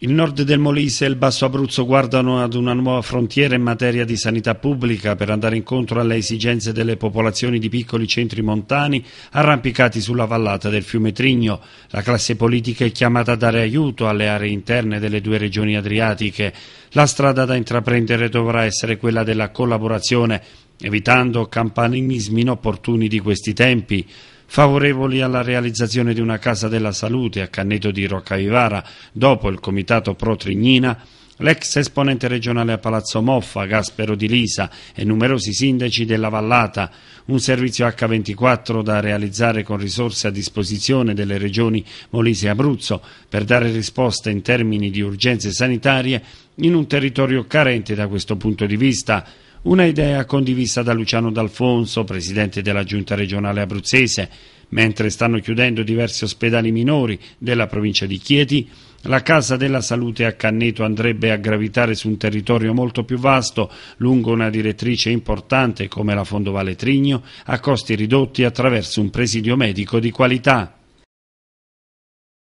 Il nord del Molise e il Basso Abruzzo guardano ad una nuova frontiera in materia di sanità pubblica per andare incontro alle esigenze delle popolazioni di piccoli centri montani arrampicati sulla vallata del fiume Trigno. La classe politica è chiamata a dare aiuto alle aree interne delle due regioni adriatiche. La strada da intraprendere dovrà essere quella della collaborazione, evitando campanismi inopportuni di questi tempi favorevoli alla realizzazione di una casa della salute a Canneto di Roccavivara dopo il comitato pro Trignina L'ex esponente regionale a Palazzo Moffa, Gaspero Di Lisa e numerosi sindaci della Vallata, un servizio H24 da realizzare con risorse a disposizione delle regioni Molise e Abruzzo per dare risposta in termini di urgenze sanitarie in un territorio carente da questo punto di vista. Una idea condivisa da Luciano D'Alfonso, presidente della giunta regionale abruzzese. Mentre stanno chiudendo diversi ospedali minori della provincia di Chieti, la Casa della Salute a Canneto andrebbe a gravitare su un territorio molto più vasto, lungo una direttrice importante come la Fondovalle Trigno, a costi ridotti attraverso un presidio medico di qualità.